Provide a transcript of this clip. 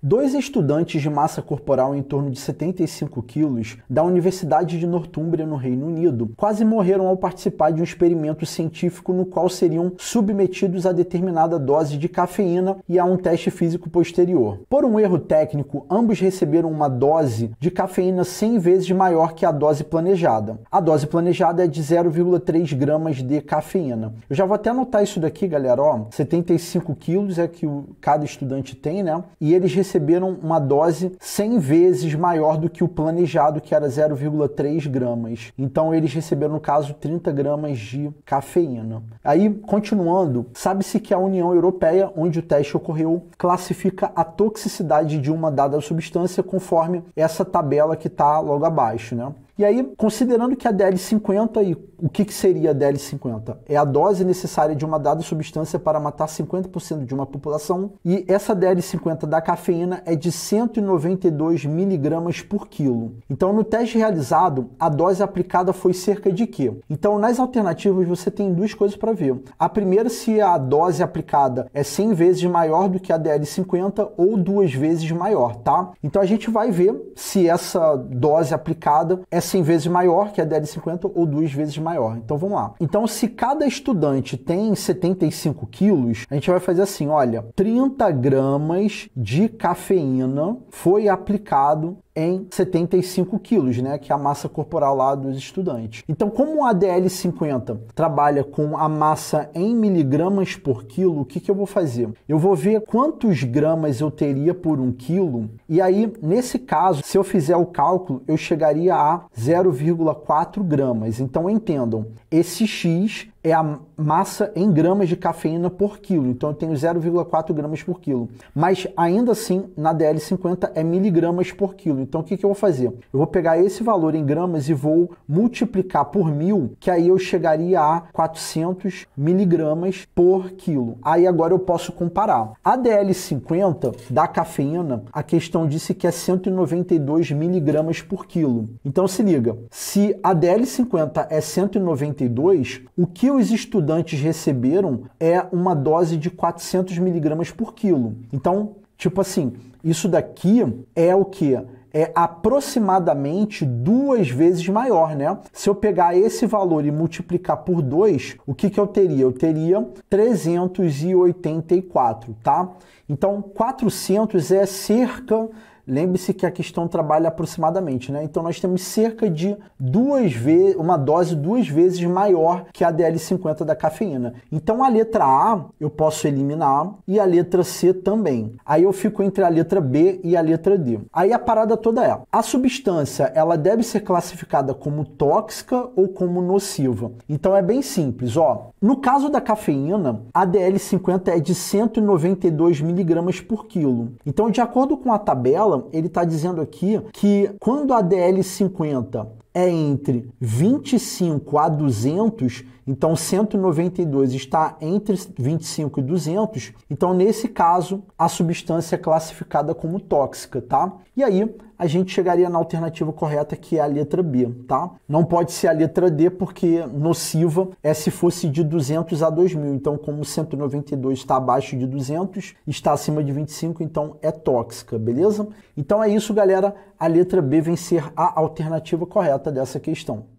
Dois estudantes de massa corporal em torno de 75 quilos da Universidade de Northumbria, no Reino Unido, quase morreram ao participar de um experimento científico no qual seriam submetidos a determinada dose de cafeína e a um teste físico posterior. Por um erro técnico, ambos receberam uma dose de cafeína 100 vezes maior que a dose planejada. A dose planejada é de 0,3 gramas de cafeína. Eu já vou até anotar isso daqui, galera. Ó, 75 quilos é que cada estudante tem, né? E eles receberam uma dose 100 vezes maior do que o planejado, que era 0,3 gramas. Então eles receberam, no caso, 30 gramas de cafeína. Aí, continuando, sabe-se que a União Europeia, onde o teste ocorreu, classifica a toxicidade de uma dada substância conforme essa tabela que está logo abaixo, né? E aí, considerando que a DL50, o que, que seria a DL50? É a dose necessária de uma dada substância para matar 50% de uma população, e essa DL50 da cafeína é de 192 miligramas por quilo. Então, no teste realizado, a dose aplicada foi cerca de quê? Então, nas alternativas, você tem duas coisas para ver. A primeira, se a dose aplicada é 100 vezes maior do que a DL50 ou duas vezes maior, tá? Então, a gente vai ver se essa dose aplicada é 100 vezes maior, que a DL50, ou duas vezes maior. Então vamos lá. Então, se cada estudante tem 75 quilos, a gente vai fazer assim: olha, 30 gramas de cafeína foi aplicado em 75 quilos, né, que é a massa corporal lá dos estudantes. Então, como o ADL 50 trabalha com a massa em miligramas por quilo, o que, que eu vou fazer? Eu vou ver quantos gramas eu teria por um quilo, e aí, nesse caso, se eu fizer o cálculo, eu chegaria a 0,4 gramas. Então, entendam, esse X é a massa em gramas de cafeína por quilo. Então eu tenho 0,4 gramas por quilo. Mas ainda assim, na DL50 é miligramas por quilo. Então o que, que, eu vou fazer? Eu vou pegar esse valor em gramas e vou multiplicar por mil, que aí eu chegaria a 400 miligramas por quilo. Aí agora eu posso comparar. A DL50 da cafeína, a questão disse que é 192 miligramas por quilo. Então se liga, se a DL50 é 192, o quilo que os estudantes receberam é uma dose de 400 miligramas por quilo. Então, tipo assim, isso daqui é o que? é aproximadamente duas vezes maior, né? Se eu pegar esse valor e multiplicar por dois, o que, que eu teria? Eu teria 384, tá? Então, 400 é cerca Lembre-se que a questão trabalha aproximadamente, né? Então nós temos cerca de duas vezes, uma dose duas vezes maior que a DL50 da cafeína. Então a letra A eu posso eliminar e a letra C também. Aí eu fico entre a letra B e a letra D. Aí a parada toda é: a substância ela deve ser classificada como tóxica ou como nociva. Então é bem simples, ó. No caso da cafeína, a DL50 é de 192 miligramas por quilo. Então de acordo com a tabela então, ele está dizendo aqui que quando a DL50 é entre 25 a 200, então 192 está entre 25 e 200, então nesse caso a substância é classificada como tóxica, tá? E aí a gente chegaria na alternativa correta que é a letra B, tá? Não pode ser a letra D porque nociva é se fosse de 200 a 2000, então como 192 está abaixo de 200, está acima de 25, então é tóxica, beleza? Então é isso, galera, a letra B vem ser a alternativa correta trata dessa questão